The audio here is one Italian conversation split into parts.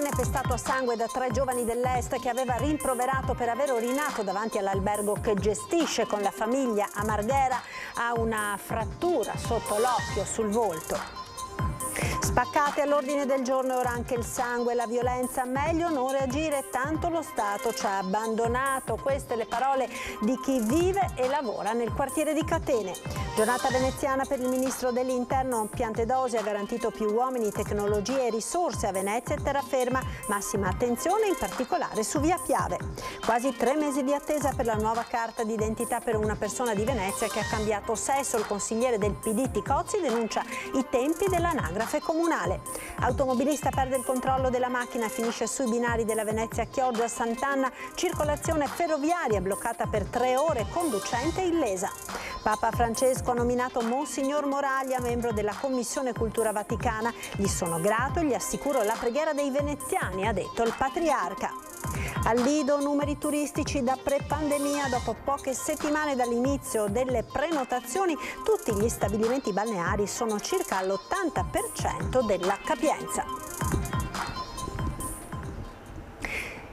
diciannovenne pestato a sangue da tre giovani dell'Est che aveva rimproverato per aver orinato davanti all'albergo che gestisce con la famiglia a Marghera ha una frattura sotto l'occhio sul volto. Spaccate all'ordine del giorno ora anche il sangue e la violenza, meglio non reagire, tanto lo Stato ci ha abbandonato. Queste le parole di chi vive e lavora nel quartiere di Catene. Giornata veneziana per il ministro dell'interno piante dosi, ha garantito più uomini, tecnologie e risorse a Venezia e terraferma, massima attenzione in particolare su via Piave. Quasi tre mesi di attesa per la nuova carta d'identità per una persona di Venezia che ha cambiato sesso, il consigliere del PD Ticozzi denuncia i tempi dell'anagrafe comunale. Automobilista perde il controllo della macchina, finisce sui binari della Venezia Chioggia Sant'Anna, circolazione ferroviaria bloccata per tre ore, conducente illesa. Papa Francesco Francesco ha nominato Monsignor Moraglia membro della Commissione Cultura Vaticana. Gli sono grato e gli assicuro la preghiera dei veneziani, ha detto il patriarca. Al Lido numeri turistici da pre-pandemia, dopo poche settimane dall'inizio delle prenotazioni, tutti gli stabilimenti balneari sono circa all'80% della capienza.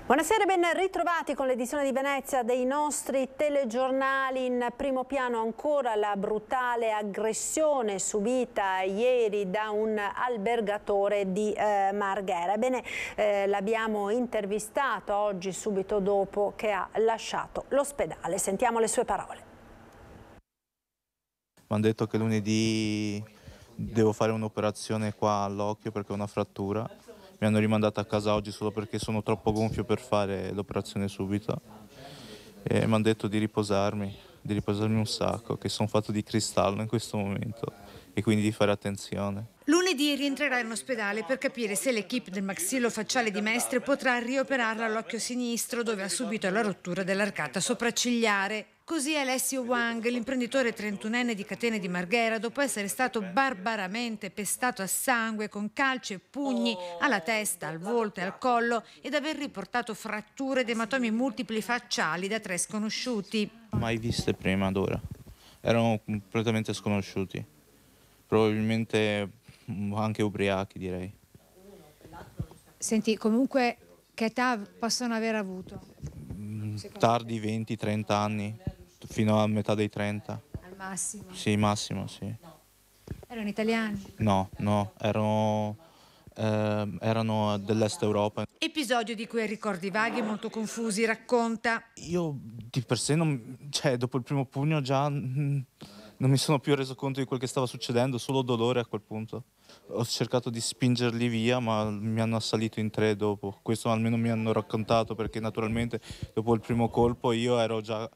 Buonasera, ben ritrovati con l'edizione di Venezia dei nostri telegiornali. In primo piano ancora la brutale aggressione subita ieri da un albergatore di eh, Marghera. Ebbene, eh, l'abbiamo intervistato oggi subito dopo che ha lasciato l'ospedale. Sentiamo le sue parole. Mi hanno detto che lunedì devo fare un'operazione qua all'occhio perché ho una frattura mi hanno rimandato a casa oggi solo perché sono troppo gonfio per fare l'operazione subito e mi hanno detto di riposarmi, di riposarmi un sacco, che sono fatto di cristallo in questo momento e quindi di fare attenzione. Lunedì rientrerà in ospedale per capire se l'equipe del maxillo facciale di Mestre potrà rioperarla all'occhio sinistro dove ha subito la rottura dell'arcata sopraccigliare. Così Alessio Wang, l'imprenditore 31enne di Catene di Marghera, dopo essere stato barbaramente pestato a sangue con calci e pugni alla testa, al volto e al collo ed aver riportato fratture ed ematomi multipli facciali da tre sconosciuti. Mai viste prima d'ora. Erano completamente sconosciuti. Probabilmente mm, anche ubriachi, direi. Senti, comunque che età possono aver avuto? Mm, tardi 20-30 anni fino a metà dei 30. Al massimo? Sì, massimo, sì. No. Erano italiani? No, no, erano... Eh, erano dell'est Europa. Episodio di cui ricordi vaghi e molto confusi, racconta. Io di per sé, non, cioè, dopo il primo pugno già non mi sono più reso conto di quel che stava succedendo, solo dolore a quel punto. Ho cercato di spingerli via, ma mi hanno assalito in tre dopo. Questo almeno mi hanno raccontato, perché naturalmente dopo il primo colpo io ero già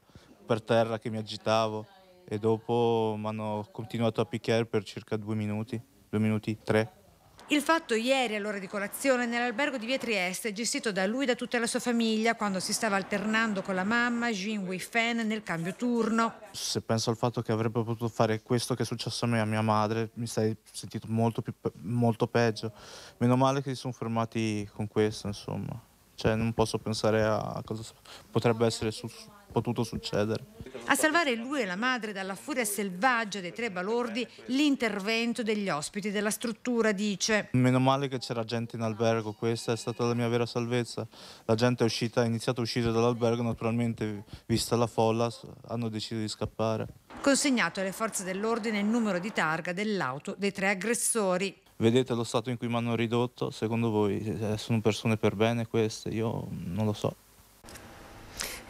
per terra che mi agitavo e dopo mi hanno continuato a picchiare per circa due minuti, due minuti, tre. Il fatto ieri all'ora di colazione nell'albergo di Via Trieste, gestito da lui e da tutta la sua famiglia, quando si stava alternando con la mamma Jin wei fen nel cambio turno. Se penso al fatto che avrebbe potuto fare questo che è successo a me e a mia madre, mi sarei sentito molto, più, molto peggio. Meno male che si sono fermati con questo, insomma. Cioè, non posso pensare a cosa potrebbe essere su, potuto succedere. A salvare lui e la madre dalla furia selvaggia dei tre balordi l'intervento degli ospiti della struttura, dice. Meno male che c'era gente in albergo, questa è stata la mia vera salvezza. La gente è uscita, è iniziato a uscire dall'albergo, naturalmente vista la folla hanno deciso di scappare. Consegnato alle forze dell'ordine il numero di targa dell'auto dei tre aggressori vedete lo stato in cui mi hanno ridotto, secondo voi eh, sono persone per bene queste? Io non lo so.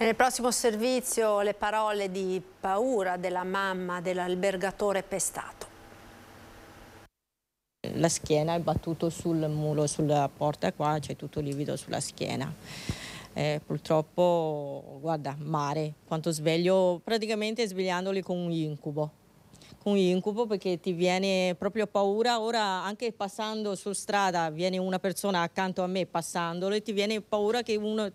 E nel prossimo servizio le parole di paura della mamma dell'albergatore pestato. La schiena è battuta sul mulo, sulla porta qua, c'è tutto livido sulla schiena. Eh, purtroppo, guarda, mare, quanto sveglio, praticamente svegliandoli con un incubo Con un incubo perché ti viene proprio paura. Ora anche passando su strada viene una persona accanto a me passandolo e ti viene paura che uno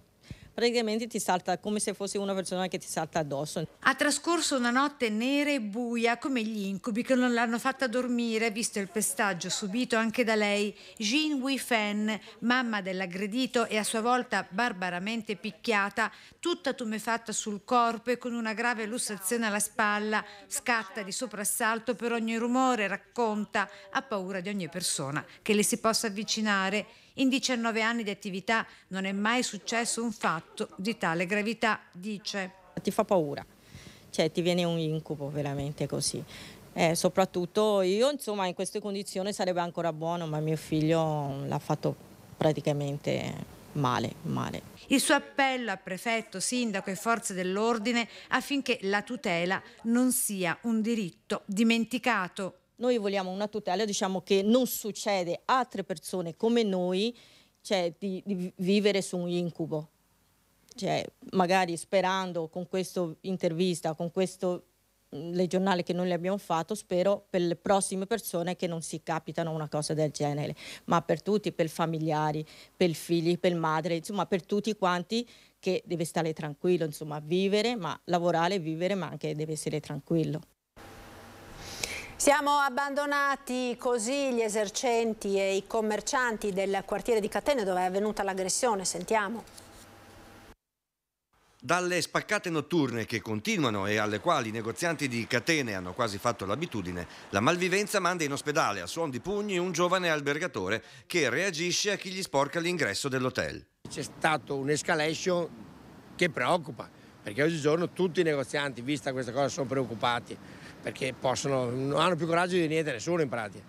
praticamente ti salta come se fosse una persona che ti salta addosso. Ha trascorso una notte nera e buia come gli incubi che non l'hanno fatta dormire visto il pestaggio subito anche da lei. Jean Wifen, mamma dell'aggredito e a sua volta barbaramente picchiata, tutta tumefatta sul corpo e con una grave lussazione alla spalla, scatta di soprassalto per ogni rumore, racconta, ha paura di ogni persona che le si possa avvicinare in 19 anni di attività non è mai successo un fatto di tale gravità, dice. Ti fa paura, cioè ti viene un incubo veramente così. Eh, soprattutto io insomma in queste condizioni sarebbe ancora buono, ma mio figlio l'ha fatto praticamente male, male. Il suo appello a prefetto, sindaco e forze dell'ordine affinché la tutela non sia un diritto dimenticato noi vogliamo una tutela diciamo, che non succede a altre persone come noi cioè, di, di vivere su un incubo. Cioè, magari sperando con questa intervista, con questo mm, le giornali che noi le abbiamo fatto, spero per le prossime persone che non si capitano una cosa del genere, ma per tutti, per familiari, per figli, per madre, insomma per tutti quanti che deve stare tranquillo, insomma vivere, ma lavorare, e vivere, ma anche deve essere tranquillo. Siamo abbandonati così gli esercenti e i commercianti del quartiere di Catene dove è avvenuta l'aggressione, sentiamo. Dalle spaccate notturne che continuano e alle quali i negozianti di Catene hanno quasi fatto l'abitudine, la malvivenza manda in ospedale a suon di pugni un giovane albergatore che reagisce a chi gli sporca l'ingresso dell'hotel. C'è stato un'escalation che preoccupa, perché oggigiorno tutti i negozianti, vista questa cosa, sono preoccupati perché possono, non hanno più coraggio di niente nessuno in pratica.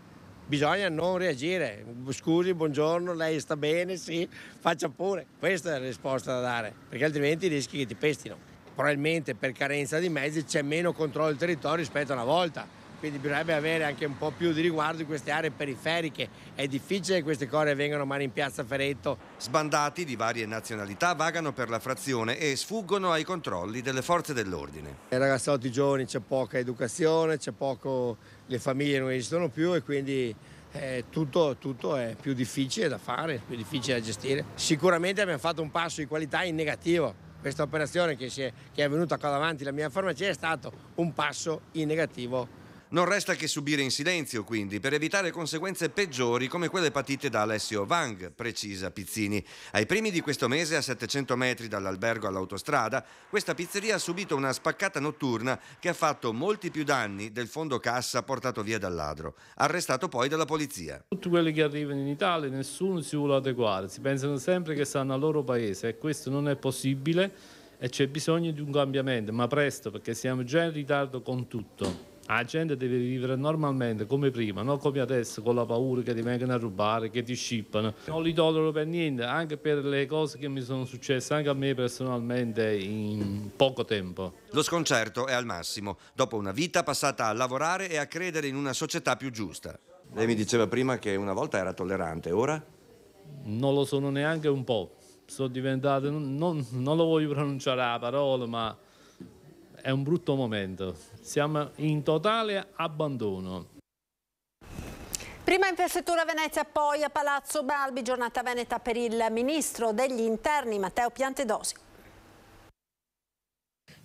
Bisogna non reagire, scusi, buongiorno, lei sta bene, sì, faccia pure. Questa è la risposta da dare, perché altrimenti rischi che ti pestino. Probabilmente per carenza di mezzi c'è meno controllo del territorio rispetto a una volta quindi bisognerebbe avere anche un po' più di riguardo in queste aree periferiche. È difficile che queste cose vengano male in piazza Ferretto. Sbandati di varie nazionalità vagano per la frazione e sfuggono ai controlli delle forze dell'ordine. I eh, ragazzotti giovani c'è poca educazione, c'è poco, le famiglie non esistono più e quindi eh, tutto, tutto, è più difficile da fare, più difficile da gestire. Sicuramente abbiamo fatto un passo di qualità in negativo questa operazione che è, che, è, venuta qua davanti la mia farmacia è stato un passo in negativo non resta che subire in silenzio, quindi, per evitare conseguenze peggiori come quelle patite da Alessio Wang, precisa Pizzini. Ai primi di questo mese, a 700 metri dall'albergo all'autostrada, questa pizzeria ha subito una spaccata notturna che ha fatto molti più danni del fondo cassa portato via dal ladro, arrestato poi dalla polizia. Tutti quelli che arrivano in Italia, nessuno si vuole adeguare, si pensano sempre che stanno al loro paese e questo non è possibile e c'è bisogno di un cambiamento, ma presto perché siamo già in ritardo con tutto la gente deve vivere normalmente come prima, non come adesso con la paura che ti vengono a rubare, che ti scippano. Non li tollero per niente, anche per le cose che mi sono successe anche a me personalmente in poco tempo. Lo sconcerto è al massimo, dopo una vita passata a lavorare e a credere in una società più giusta. Lei mi diceva prima che una volta era tollerante, ora? Non lo sono neanche un po'. Sono diventato, non, non lo voglio pronunciare la parola, ma è un brutto momento, siamo in totale abbandono. Prima in prefettura Venezia, poi a Palazzo Balbi, giornata veneta per il ministro degli interni Matteo Piantedosi.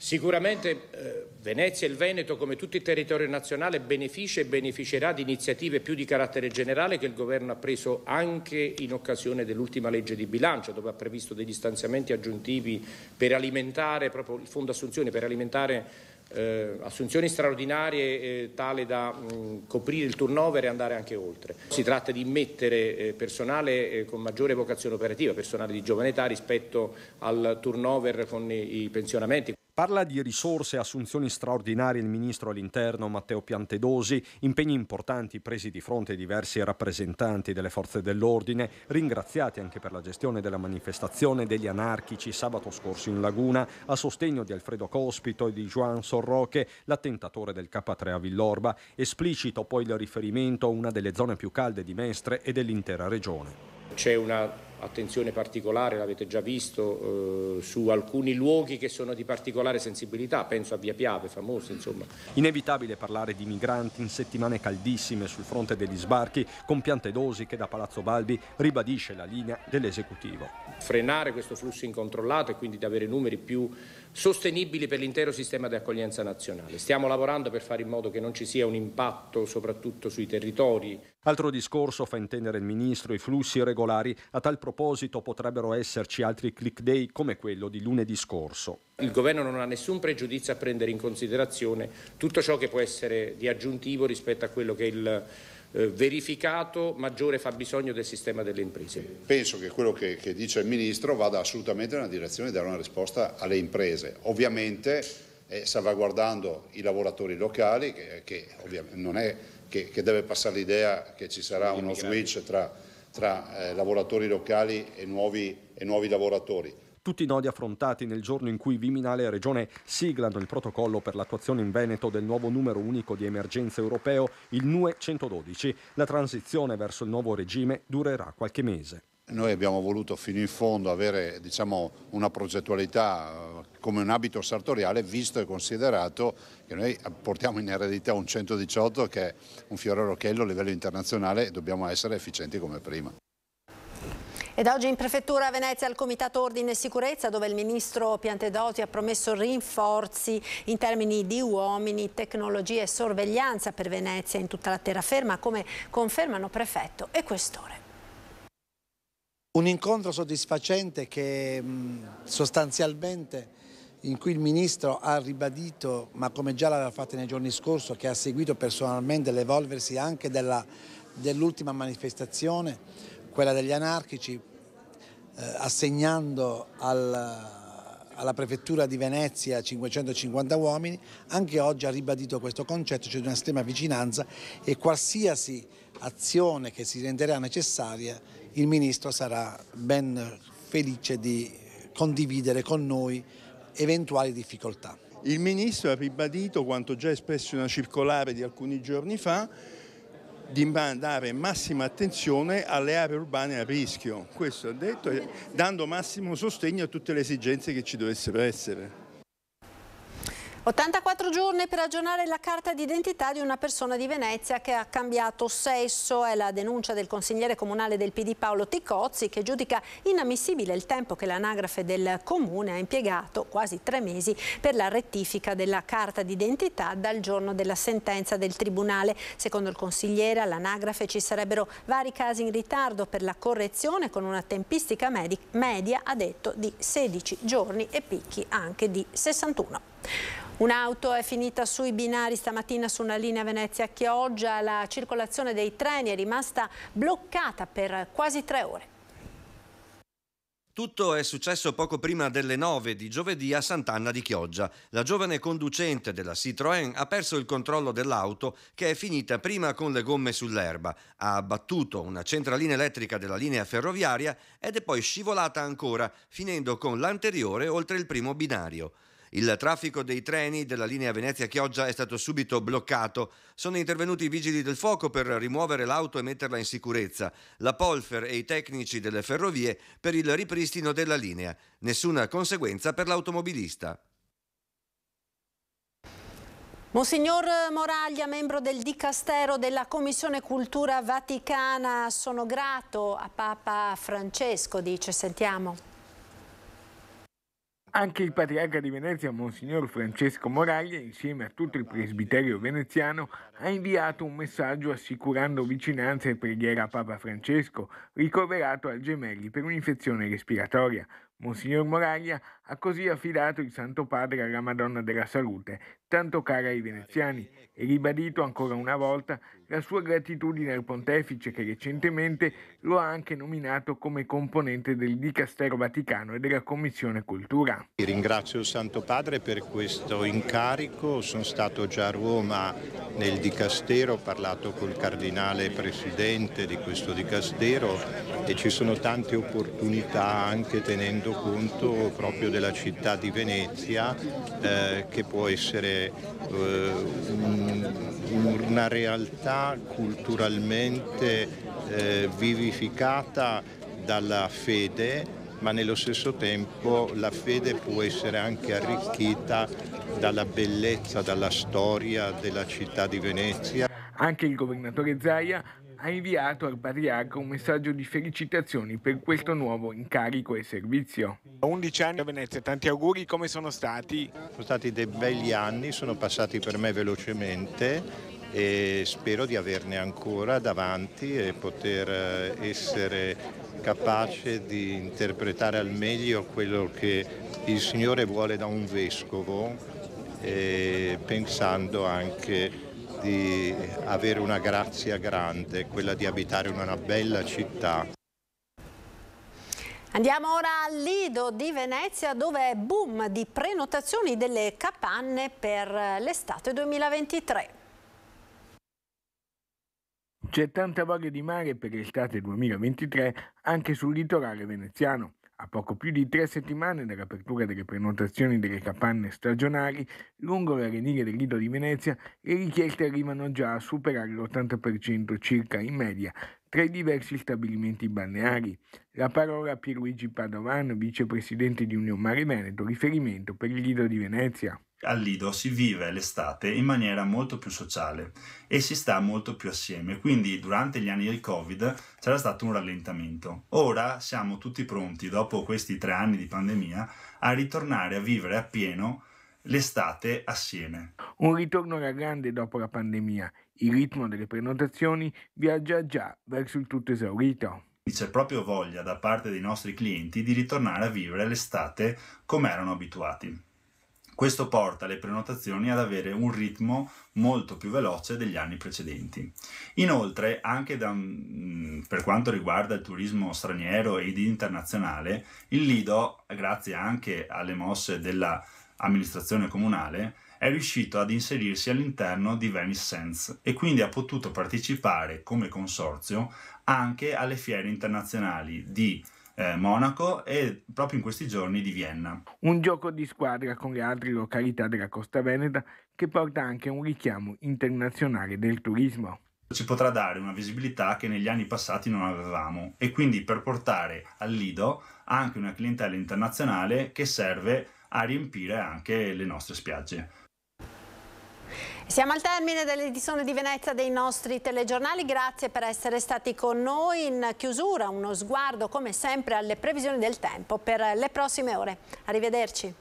Sicuramente eh, Venezia e il Veneto, come tutto il territorio nazionale, beneficia e beneficerà di iniziative più di carattere generale che il Governo ha preso anche in occasione dell'ultima legge di bilancio, dove ha previsto degli stanziamenti aggiuntivi per alimentare proprio il Fondo Assunzioni, per alimentare eh, assunzioni straordinarie eh, tale da mh, coprire il turnover e andare anche oltre. Si tratta di mettere eh, personale eh, con maggiore vocazione operativa, personale di giovane età rispetto al turnover con i, i pensionamenti. Parla di risorse e assunzioni straordinarie il ministro all'interno Matteo Piantedosi, impegni importanti presi di fronte ai diversi rappresentanti delle forze dell'ordine, ringraziati anche per la gestione della manifestazione degli anarchici sabato scorso in Laguna a sostegno di Alfredo Cospito e di Juan Sorroche, l'attentatore del K3 a Villorba, esplicito poi il riferimento a una delle zone più calde di Mestre e dell'intera regione. C'è una attenzione particolare, l'avete già visto, eh, su alcuni luoghi che sono di particolare sensibilità, penso a Via Piave, famoso insomma. Inevitabile parlare di migranti in settimane caldissime sul fronte degli sbarchi, con piante dosi che da Palazzo Balbi ribadisce la linea dell'esecutivo. Frenare questo flusso incontrollato e quindi di avere numeri più sostenibili per l'intero sistema di accoglienza nazionale. Stiamo lavorando per fare in modo che non ci sia un impatto soprattutto sui territori. Altro discorso fa intendere il Ministro i flussi irregolari a tal proposito proposito potrebbero esserci altri click day come quello di lunedì scorso. Il governo non ha nessun pregiudizio a prendere in considerazione tutto ciò che può essere di aggiuntivo rispetto a quello che è il eh, verificato maggiore fabbisogno del sistema delle imprese. Penso che quello che, che dice il Ministro vada assolutamente nella direzione di dare una risposta alle imprese. Ovviamente eh, salvaguardando i lavoratori locali, che, che, è, che deve passare l'idea che ci sarà uno switch tra tra eh, lavoratori locali e nuovi, e nuovi lavoratori. Tutti i nodi affrontati nel giorno in cui Viminale e Regione siglano il protocollo per l'attuazione in Veneto del nuovo numero unico di emergenza europeo, il NUE 112. La transizione verso il nuovo regime durerà qualche mese. Noi abbiamo voluto fino in fondo avere diciamo, una progettualità eh, come un abito sartoriale, visto e considerato che noi portiamo in eredità un 118 che è un fiore rocchello a livello internazionale e dobbiamo essere efficienti come prima. Ed oggi in prefettura a Venezia al Comitato Ordine e Sicurezza dove il ministro Piantedosi ha promesso rinforzi in termini di uomini, tecnologie e sorveglianza per Venezia in tutta la terraferma come confermano prefetto e questore. Un incontro soddisfacente che mm, sostanzialmente in cui il Ministro ha ribadito, ma come già l'aveva fatto nei giorni scorsi, che ha seguito personalmente l'evolversi anche dell'ultima dell manifestazione, quella degli anarchici, eh, assegnando al alla prefettura di Venezia 550 uomini, anche oggi ha ribadito questo concetto, cioè di estrema vicinanza e qualsiasi azione che si renderà necessaria il Ministro sarà ben felice di condividere con noi eventuali difficoltà. Il Ministro ha ribadito quanto già espresso in una circolare di alcuni giorni fa di dare massima attenzione alle aree urbane a rischio, questo ha detto, dando massimo sostegno a tutte le esigenze che ci dovessero essere. 84 giorni per aggiornare la carta d'identità di una persona di Venezia che ha cambiato sesso. È la denuncia del consigliere comunale del PD Paolo Ticozzi che giudica inammissibile il tempo che l'anagrafe del comune ha impiegato, quasi tre mesi, per la rettifica della carta d'identità dal giorno della sentenza del Tribunale. Secondo il consigliere all'anagrafe ci sarebbero vari casi in ritardo per la correzione con una tempistica media, ha detto, di 16 giorni e picchi anche di 61. Un'auto è finita sui binari stamattina su una linea Venezia-Chioggia. La circolazione dei treni è rimasta bloccata per quasi tre ore. Tutto è successo poco prima delle 9 di giovedì a Sant'Anna di Chioggia. La giovane conducente della Citroën ha perso il controllo dell'auto che è finita prima con le gomme sull'erba, ha abbattuto una centralina elettrica della linea ferroviaria ed è poi scivolata ancora, finendo con l'anteriore oltre il primo binario. Il traffico dei treni della linea Venezia-Chioggia è stato subito bloccato. Sono intervenuti i vigili del fuoco per rimuovere l'auto e metterla in sicurezza, la Polfer e i tecnici delle ferrovie per il ripristino della linea. Nessuna conseguenza per l'automobilista. Monsignor Moraglia, membro del Dicastero della Commissione Cultura Vaticana, sono grato a Papa Francesco, dice, sentiamo. Anche il patriarca di Venezia, Monsignor Francesco Moraglia, insieme a tutto il presbiterio veneziano, ha inviato un messaggio assicurando vicinanza e preghiera a Papa Francesco, ricoverato al Gemelli per un'infezione respiratoria. Monsignor Moraglia ha così affidato il Santo Padre alla Madonna della Salute, tanto cara ai veneziani, e ribadito ancora una volta la sua gratitudine al pontefice che recentemente lo ha anche nominato come componente del Dicastero Vaticano e della Commissione Cultura. Ringrazio il Santo Padre per questo incarico, sono stato già a Roma nel Dicastero, ho parlato col Cardinale Presidente di questo Dicastero e ci sono tante opportunità anche tenendo conto proprio della città di Venezia eh, che può essere eh, un, una realtà culturalmente eh, vivificata dalla fede ma nello stesso tempo la fede può essere anche arricchita dalla bellezza, dalla storia della città di Venezia. Anche il governatore Zaia ha inviato al Patriarca un messaggio di felicitazioni per questo nuovo incarico e servizio. 11 anni a Venezia, tanti auguri, come sono stati? Sono stati dei belli anni, sono passati per me velocemente e spero di averne ancora davanti e poter eh, essere capace di interpretare al meglio quello che il Signore vuole da un vescovo, e eh, pensando anche di avere una grazia grande, quella di abitare in una bella città. Andiamo ora al Lido di Venezia dove è boom di prenotazioni delle capanne per l'estate 2023. C'è tanta voglia di mare per l'estate 2023 anche sul litorale veneziano. A poco più di tre settimane dall'apertura delle prenotazioni delle capanne stagionali lungo la l'arenile del Lido di Venezia, le richieste arrivano già a superare l'80% circa in media tra i diversi stabilimenti balneari. La parola a Pierluigi Padovano, vicepresidente di Unione Mare Veneto, riferimento per il Lido di Venezia al Lido si vive l'estate in maniera molto più sociale e si sta molto più assieme, quindi durante gli anni del Covid c'era stato un rallentamento. Ora siamo tutti pronti, dopo questi tre anni di pandemia, a ritornare a vivere appieno l'estate assieme. Un ritorno alla grande dopo la pandemia. Il ritmo delle prenotazioni viaggia già verso il tutto esaurito. C'è proprio voglia da parte dei nostri clienti di ritornare a vivere l'estate come erano abituati. Questo porta le prenotazioni ad avere un ritmo molto più veloce degli anni precedenti. Inoltre, anche da, mm, per quanto riguarda il turismo straniero ed internazionale, il Lido, grazie anche alle mosse dell'amministrazione comunale, è riuscito ad inserirsi all'interno di Venice Sense e quindi ha potuto partecipare come consorzio anche alle fiere internazionali di eh, Monaco e proprio in questi giorni di Vienna. Un gioco di squadra con le altre località della Costa Veneta che porta anche a un richiamo internazionale del turismo ci potrà dare una visibilità che negli anni passati non avevamo e quindi per portare al Lido anche una clientela internazionale che serve a riempire anche le nostre spiagge. Siamo al termine dell'edizione di Venezia dei nostri telegiornali, grazie per essere stati con noi in chiusura, uno sguardo come sempre alle previsioni del tempo per le prossime ore. Arrivederci.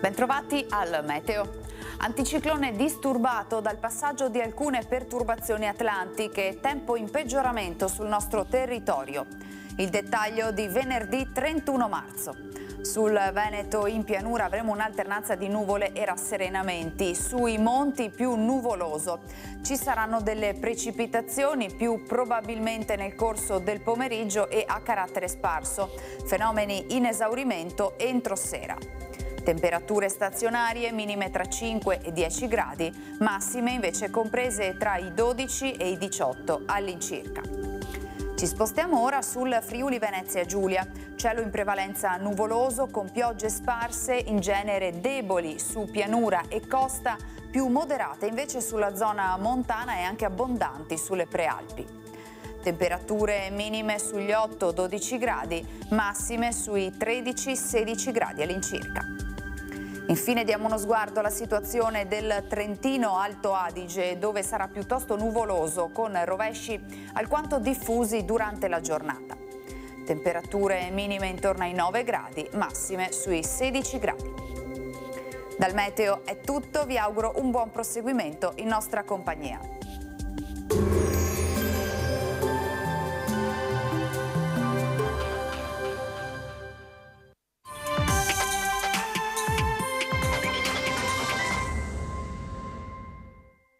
Bentrovati al Meteo. Anticiclone disturbato dal passaggio di alcune perturbazioni atlantiche, tempo in peggioramento sul nostro territorio. Il dettaglio di venerdì 31 marzo. Sul Veneto in pianura avremo un'alternanza di nuvole e rasserenamenti, sui monti più nuvoloso. Ci saranno delle precipitazioni più probabilmente nel corso del pomeriggio e a carattere sparso, fenomeni in esaurimento entro sera. Temperature stazionarie minime tra 5 e 10 gradi, massime invece comprese tra i 12 e i 18 all'incirca. Ci spostiamo ora sul Friuli Venezia Giulia. Cielo in prevalenza nuvoloso con piogge sparse in genere deboli su pianura e costa, più moderate invece sulla zona montana e anche abbondanti sulle prealpi. Temperature minime sugli 8-12 gradi, massime sui 13-16 gradi all'incirca. Infine diamo uno sguardo alla situazione del Trentino Alto Adige dove sarà piuttosto nuvoloso con rovesci alquanto diffusi durante la giornata. Temperature minime intorno ai 9 gradi, massime sui 16 gradi. Dal meteo è tutto, vi auguro un buon proseguimento in nostra compagnia.